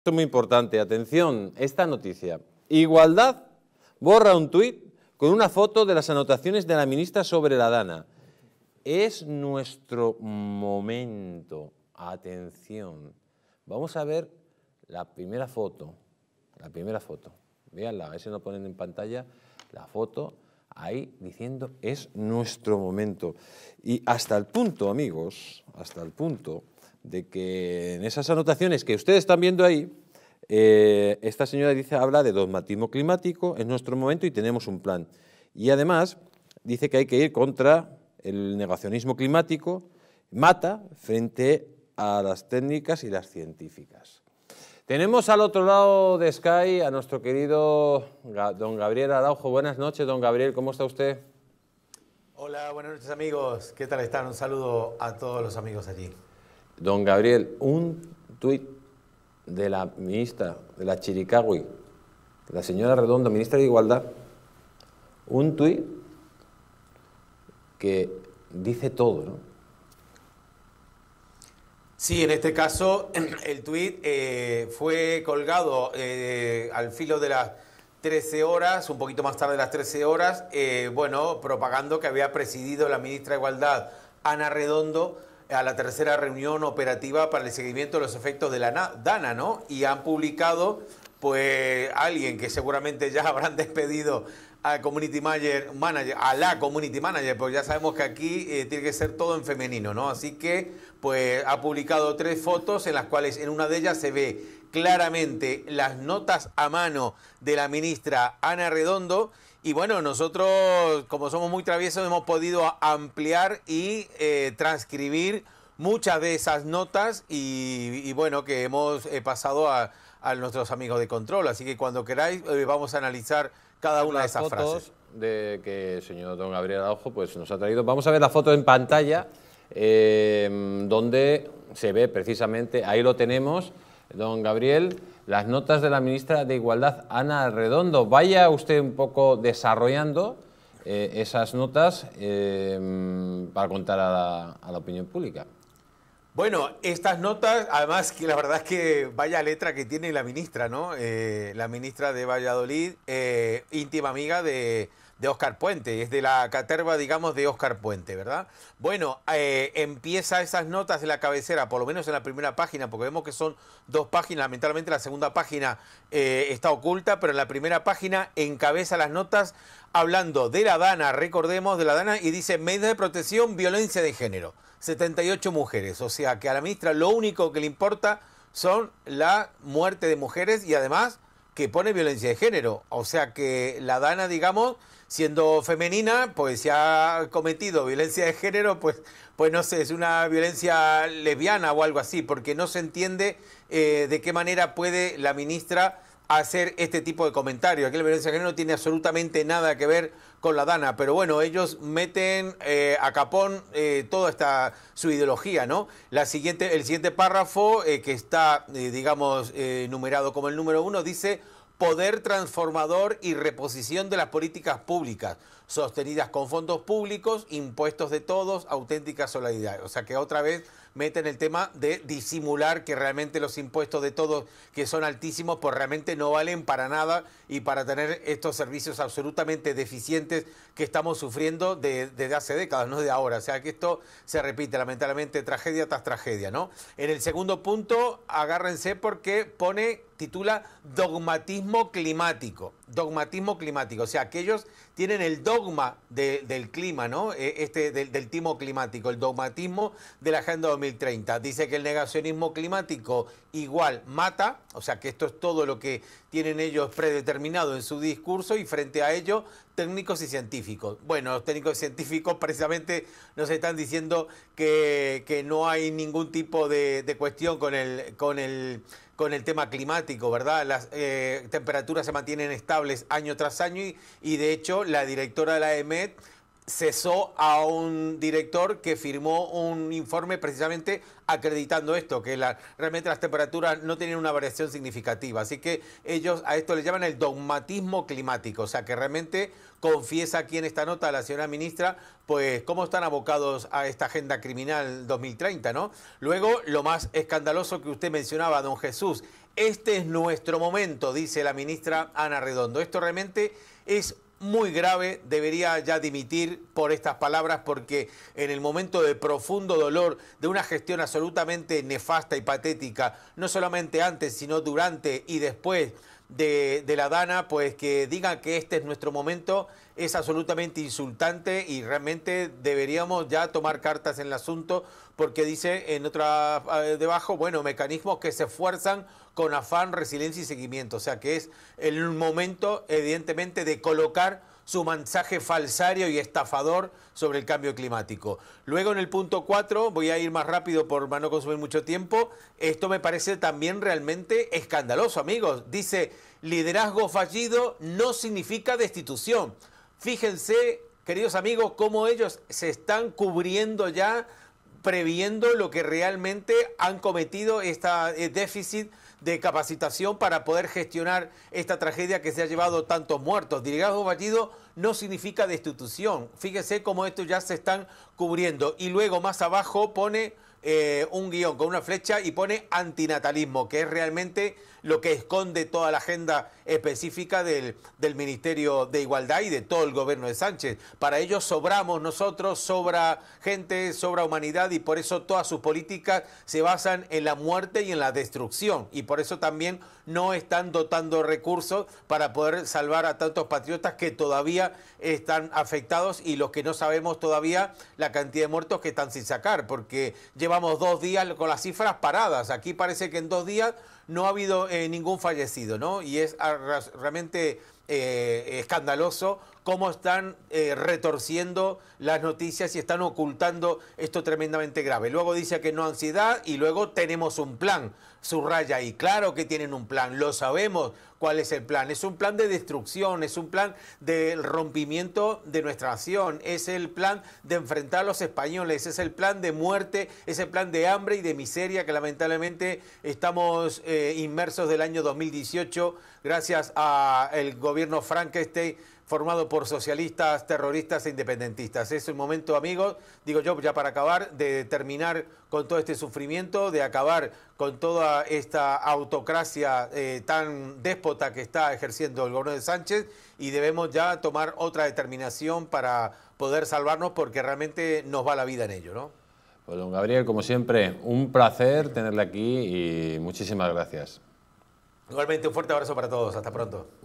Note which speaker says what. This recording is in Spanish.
Speaker 1: Esto es muy importante, atención, esta noticia. Igualdad borra un tuit con una foto de las anotaciones de la ministra sobre la Dana. Es nuestro momento, atención. Vamos a ver la primera foto, la primera foto. Veanla, a ver si ponen en pantalla la foto ahí diciendo es nuestro momento. Y hasta el punto, amigos, hasta el punto de que en esas anotaciones que ustedes están viendo ahí, eh, esta señora dice, habla de dogmatismo climático, en nuestro momento y tenemos un plan. Y además dice que hay que ir contra el negacionismo climático, mata frente a las técnicas y las científicas. Tenemos al otro lado de Sky a nuestro querido don Gabriel Araujo. Buenas noches,
Speaker 2: don Gabriel, ¿cómo está usted? Hola, buenas noches amigos. ¿Qué tal están? Un saludo a todos los amigos allí.
Speaker 1: Don Gabriel, un tuit de la ministra, de la Chiricahui, la señora Redondo, ministra de Igualdad, un tuit
Speaker 2: que dice todo, ¿no? Sí, en este caso el tuit eh, fue colgado eh, al filo de las 13 horas, un poquito más tarde de las 13 horas, eh, bueno, propagando que había presidido la ministra de Igualdad, Ana Redondo, a la tercera reunión operativa para el seguimiento de los efectos de la DANA, ¿no? Y han publicado, pues, alguien que seguramente ya habrán despedido a community manager, manager, a la community manager, porque ya sabemos que aquí eh, tiene que ser todo en femenino, ¿no? Así que, pues, ha publicado tres fotos en las cuales en una de ellas se ve claramente las notas a mano de la ministra Ana Redondo y bueno, nosotros, como somos muy traviesos, hemos podido ampliar y eh, transcribir muchas de esas notas y, bueno, que hemos eh, pasado a, a, nuestros amigos de control. Así que cuando queráis, eh, vamos a analizar cada una de esas fotos frases.
Speaker 1: de que el señor don Gabriel Araujo pues, nos ha traído. Vamos a ver la foto en pantalla, donde se ve precisamente, ahí lo tenemos don Gabriel, las notas de la ministra de Igualdad, Ana Redondo. Vaya usted un poco desarrollando eh, esas notas eh, para contar a la opinión pública.
Speaker 2: Bueno, estas notas, además que la verdad es que vaya letra que tiene la ministra, ¿no? Eh, la ministra de Valladolid, eh, íntima amiga de, de Oscar Puente, es de la caterva, digamos, de Oscar Puente, ¿verdad? Bueno, eh, empieza esas notas en la cabecera, por lo menos en la primera página, porque vemos que son dos páginas, lamentablemente la segunda página está oculta, pero en la primera página encabeza las notas hablando de la DANA, recordemos, de la DANA, y dice medidas de protección, violencia de género. 78 mujeres. O sea que a la ministra lo único que le importa son la muerte de mujeres y además que pone violencia de género. O sea que la Dana, digamos, siendo femenina, pues si ha cometido violencia de género, pues, pues no sé, es una violencia lesbiana o algo así, porque no se entiende eh, de qué manera puede la ministra hacer este tipo de comentarios. Aquí la violencia no tiene absolutamente nada que ver con la Dana, pero bueno, ellos meten eh, a capón eh, toda esta su ideología, ¿no? La siguiente, el siguiente párrafo, eh, que está, digamos, numerado como el número uno, dice poder transformador y reposición de las políticas públicas sostenidas con fondos públicos, impuestos de todos, auténtica solidaridad. O sea que otra vez meten el tema de disimular que realmente los impuestos de todos, que son altísimos, pues realmente no valen para nada y para tener estos servicios absolutamente deficientes que estamos sufriendo desde hace décadas, no de ahora. O sea que esto se repite, lamentablemente, tragedia tras tragedia, ¿no? En el segundo punto, agárrense porque pone, titula Dogmatismo climático dogmatismo climático. O sea, que ellos tienen el dogma del clima, ¿no? E, este, del, del, timo climático, el dogmatismo de la Agenda 2030. Dice que el negacionismo climático igual mata, o sea, que esto es todo lo que tienen ellos predeterminado en su discurso y frente a ello técnicos y científicos. Bueno, los técnicos y científicos precisamente nos están diciendo que, no hay ningún tipo de, cuestión con el, con el con el tema climático, ¿verdad? Las eh, temperaturas se mantienen estables año tras año y, y de hecho la directora de la EMET cesó a un director que firmó un informe precisamente acreditando esto, que realmente las temperaturas no tienen una variación significativa. Así que ellos a esto le llaman el dogmatismo climático, o sea que realmente confiesa aquí en esta nota la señora ministra, pues cómo están abocados a esta agenda criminal 2030, ¿no? Luego, lo más escandaloso que usted mencionaba, don Jesús, este es nuestro momento, dice la ministra Ana Redondo. Esto realmente es muy grave, debería ya dimitir por estas palabras porque en el momento de profundo dolor de una gestión absolutamente nefasta y patética, no solamente antes, sino durante y después de, la Dana, pues que digan que este es nuestro momento, es absolutamente insultante y realmente deberíamos ya tomar cartas en el asunto, porque dice en otra eh, debajo, bueno, mecanismos que se esfuerzan con afán, resiliencia y seguimiento. O sea que es el momento, evidentemente, de colocar su mensaje falsario y estafador sobre el cambio climático. Luego en el punto 4, voy a ir más rápido por no consumir mucho tiempo, esto me parece también realmente escandaloso, amigos. Dice, liderazgo fallido no significa destitución. Fíjense, queridos amigos, cómo ellos se están cubriendo ya previendo lo que realmente han cometido este déficit de capacitación para poder gestionar esta tragedia que se ha llevado tantos muertos. Dirigado fallido no significa destitución. Fíjese cómo esto ya se están cubriendo. Y luego más abajo pone eh, un guión con una flecha y pone antinatalismo, que es realmente lo que esconde toda la agenda específica del, del, Ministerio de Igualdad y de todo el gobierno de Sánchez. Para ellos sobramos nosotros, sobra gente, sobra humanidad y por eso todas sus políticas se basan en la muerte y en la destrucción. Y por eso también no están dotando recursos para poder salvar a tantos patriotas que todavía están afectados y los que no sabemos todavía la cantidad de muertos que están sin sacar, porque lleva llevamos dos días con las cifras paradas. Aquí parece que en dos días no ha habido eh, ningún fallecido, ¿no? Y es realmente eh, escandaloso cómo están eh, retorciendo las noticias y están ocultando esto tremendamente grave. Luego dice que no ansiedad y luego tenemos un plan, subraya y claro que tienen un plan, lo sabemos, cuál es el plan. Es un plan de destrucción, es un plan de rompimiento de nuestra nación, es el plan de enfrentar a los españoles, es el plan de muerte, es el plan de hambre y de miseria que lamentablemente estamos eh, inmersos del año 2018 gracias al gobierno Frankenstein formado por socialistas, terroristas e independentistas. Es un momento, amigos, digo yo, ya para acabar, de terminar con todo este sufrimiento, de acabar con toda esta autocracia eh, tan déspota que está ejerciendo el gobierno de Sánchez y debemos ya tomar otra determinación para poder salvarnos porque realmente nos va la vida en ello, ¿no?
Speaker 1: Pues don Gabriel, como siempre, un placer tenerle aquí y muchísimas gracias.
Speaker 2: Igualmente, un fuerte abrazo para todos. Hasta pronto.